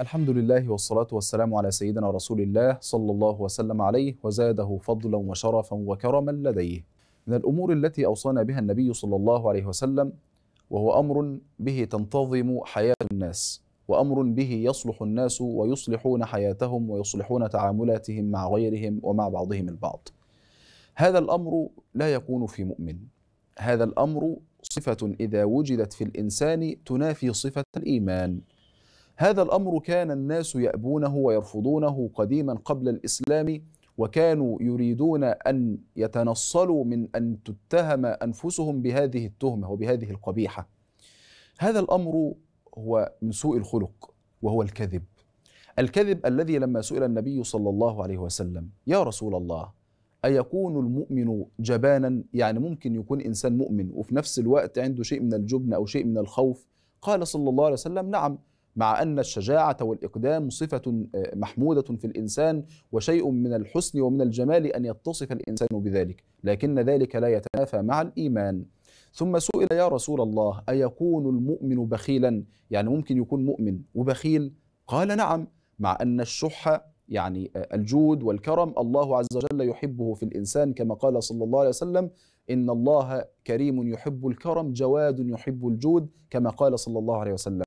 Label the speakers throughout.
Speaker 1: الحمد لله والصلاة والسلام على سيدنا رسول الله صلى الله وسلم عليه وزاده فضلا وشرفا وكرما لديه من الأمور التي أوصانا بها النبي صلى الله عليه وسلم وهو أمر به تنتظم حياة الناس وأمر به يصلح الناس ويصلحون حياتهم ويصلحون تعاملاتهم مع غيرهم ومع بعضهم البعض هذا الأمر لا يكون في مؤمن هذا الأمر صفة إذا وجدت في الإنسان تنافي صفة الإيمان هذا الأمر كان الناس يأبونه ويرفضونه قديما قبل الإسلام وكانوا يريدون أن يتنصلوا من أن تتهم أنفسهم بهذه التهمة وبهذه القبيحة هذا الأمر هو من سوء الخلق وهو الكذب الكذب الذي لما سئل النبي صلى الله عليه وسلم يا رسول الله أيكون المؤمن جبانا يعني ممكن يكون إنسان مؤمن وفي نفس الوقت عنده شيء من الجبن أو شيء من الخوف قال صلى الله عليه وسلم نعم مع أن الشجاعة والإقدام صفة آه، محمودة في الإنسان وشيء من الحسن ومن الجمال أن يتصف الإنسان بذلك لكن ذلك لا يتنافى مع الإيمان ثم سئل يا رسول الله أيكون المؤمن بخيلا يعني ممكن يكون مؤمن وبخيل قال نعم مع أن الشح يعني آه، الجود والكرم الله عز وجل يحبه في الإنسان كما قال صلى الله عليه وسلم إن الله كريم يحب الكرم جواد يحب الجود كما قال صلى الله عليه وسلم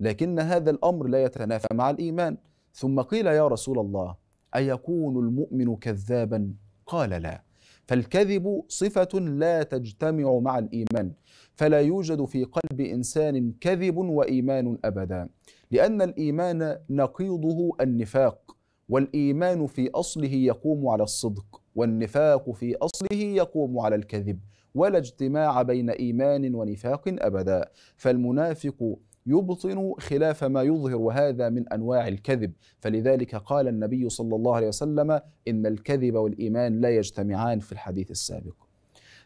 Speaker 1: لكن هذا الأمر لا يتنافى مع الإيمان ثم قيل يا رسول الله أيكون المؤمن كذابا قال لا فالكذب صفة لا تجتمع مع الإيمان فلا يوجد في قلب إنسان كذب وإيمان أبدا لأن الإيمان نقيضه النفاق والإيمان في أصله يقوم على الصدق والنفاق في أصله يقوم على الكذب ولا اجتماع بين إيمان ونفاق أبدا فالمنافق يبطن خلاف ما يظهر وهذا من انواع الكذب فلذلك قال النبي صلى الله عليه وسلم ان الكذب والايمان لا يجتمعان في الحديث السابق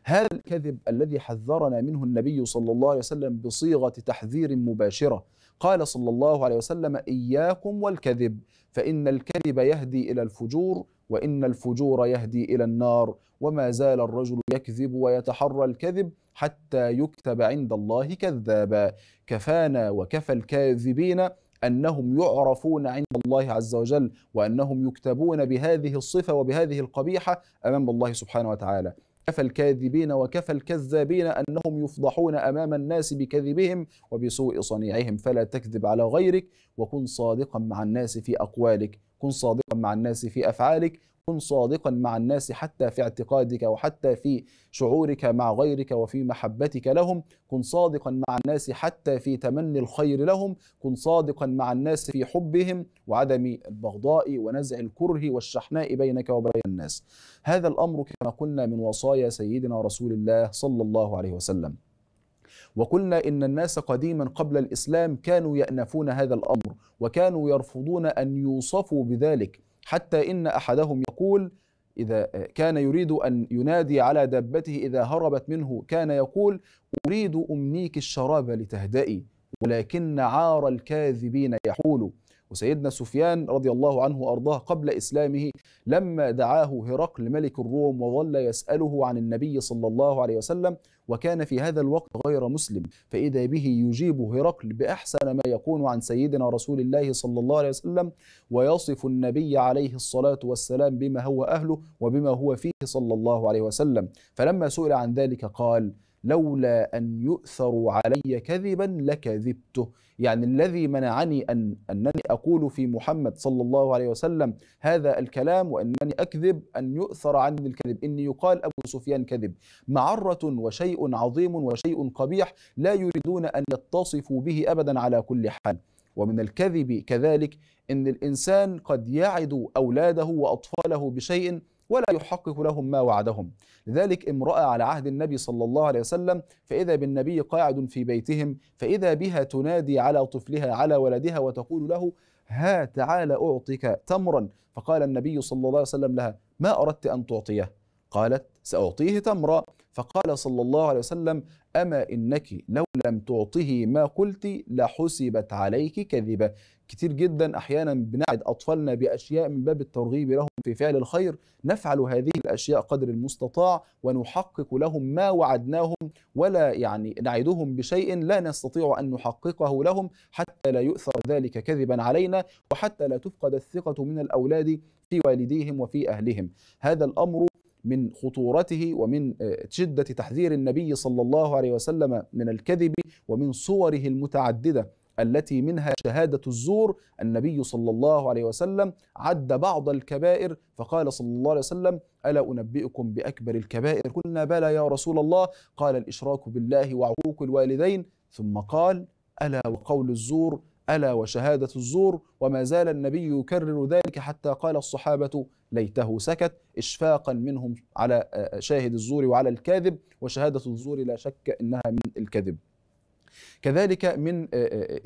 Speaker 1: هذا الكذب الذي حذرنا منه النبي صلى الله عليه وسلم بصيغه تحذير مباشره قال صلى الله عليه وسلم اياكم والكذب فان الكذب يهدي الى الفجور وإن الفجور يهدي إلى النار وما زال الرجل يكذب ويتحرى الكذب حتى يكتب عند الله كذابا كفانا وكفى الكاذبين انهم يعرفون عند الله عز وجل وانهم يكتبون بهذه الصفه وبهذه القبيحه امام الله سبحانه وتعالى كفى الكاذبين وكفى الكذابين أنهم يفضحون أمام الناس بكذبهم وبسوء صنيعهم فلا تكذب على غيرك وكن صادقا مع الناس في أقوالك كن صادقا مع الناس في أفعالك كن صادقا مع الناس حتى في اعتقادك وحتى في شعورك مع غيرك وفي محبتك لهم كن صادقا مع الناس حتى في تمني الخير لهم كن صادقا مع الناس في حبهم وعدم البغضاء ونزع الكره والشحناء بينك وبين الناس هذا الأمر كما قلنا من وصايا سيدنا رسول الله صلى الله عليه وسلم وقلنا إن الناس قديما قبل الإسلام كانوا يأنفون هذا الأمر وكانوا يرفضون أن يوصفوا بذلك حتى إن أحدهم يقول إذا كان يريد أن ينادي على دابته إذا هربت منه كان يقول أريد أمنيك الشراب لتهدئي ولكن عار الكاذبين يحول وسيدنا سفيان رضي الله عنه وأرضاه قبل إسلامه لما دعاه هرقل ملك الروم وظل يسأله عن النبي صلى الله عليه وسلم وكان في هذا الوقت غير مسلم فإذا به يجيب هرقل بأحسن ما يكون عن سيدنا رسول الله صلى الله عليه وسلم ويصف النبي عليه الصلاة والسلام بما هو أهله وبما هو فيه صلى الله عليه وسلم فلما سئل عن ذلك قال لولا أن يؤثر علي كذبا لكذبته يعني الذي منعني أن أنني أقول في محمد صلى الله عليه وسلم هذا الكلام وأنني أكذب أن يؤثر عني الكذب إني يقال أبو سفيان كذب معرة وشيء عظيم وشيء قبيح لا يريدون أن يتصفوا به أبدا على كل حال ومن الكذب كذلك أن الإنسان قد يعد أولاده وأطفاله بشيء ولا يحقق لهم ما وعدهم لذلك امرأة على عهد النبي صلى الله عليه وسلم فإذا بالنبي قاعد في بيتهم فإذا بها تنادي على طفلها على ولدها وتقول له ها تعال أعطيك تمرا فقال النبي صلى الله عليه وسلم لها ما أردت أن تعطيه قالت سأعطيه تمرة فقال صلى الله عليه وسلم أما إنك لو لم تعطه ما قلت لحسبت عليك كذبة كتير جدا أحيانا بنعد أطفالنا بأشياء من باب الترغيب لهم في فعل الخير نفعل هذه الأشياء قدر المستطاع ونحقق لهم ما وعدناهم ولا يعني نعدهم بشيء لا نستطيع أن نحققه لهم حتى لا يؤثر ذلك كذبا علينا وحتى لا تفقد الثقة من الأولاد في والديهم وفي أهلهم هذا الأمر من خطورته ومن آه، شدة تحذير النبي صلى الله عليه وسلم من الكذب ومن صوره المتعددة التي منها شهادة الزور النبي صلى الله عليه وسلم عد بعض الكبائر فقال صلى الله عليه وسلم ألا أنبئكم بأكبر الكبائر قلنا بلى يا رسول الله قال الإشراك بالله وعقوق الوالدين ثم قال ألا وقول الزور ألا وشهادة الزور وما زال النبي يكرر ذلك حتى قال الصحابة ليته سكت إشفاقا منهم على آه، آه، شاهد الزور وعلى الكاذب وشهادة الزور لا شك إنها من الكذب كذلك من آه،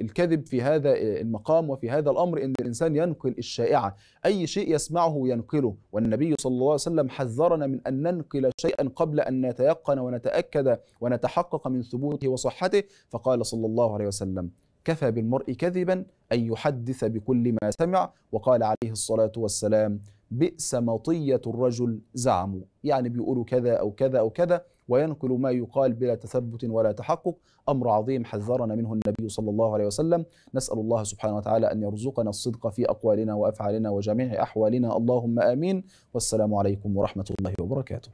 Speaker 1: الكذب في هذا المقام وفي هذا الامر ان الانسان ينقل الشائعه، اي شيء يسمعه ينقله، والنبي صلى الله عليه وسلم حذرنا من ان ننقل شيئا قبل ان نتيقن ونتاكد ونتحقق من ثبوته وصحته، فقال صلى الله عليه وسلم: كفى بالمرء كذبا أن يحدث بكل ما سمع وقال عليه الصلاة والسلام بئس مطية الرجل زعموا يعني بيقولوا كذا أو كذا أو كذا وينقل ما يقال بلا تثبت ولا تحقق أمر عظيم حذرنا منه النبي صلى الله عليه وسلم نسأل الله سبحانه وتعالى أن يرزقنا الصدق في أقوالنا وأفعالنا وجميع أحوالنا اللهم آمين والسلام عليكم ورحمة الله وبركاته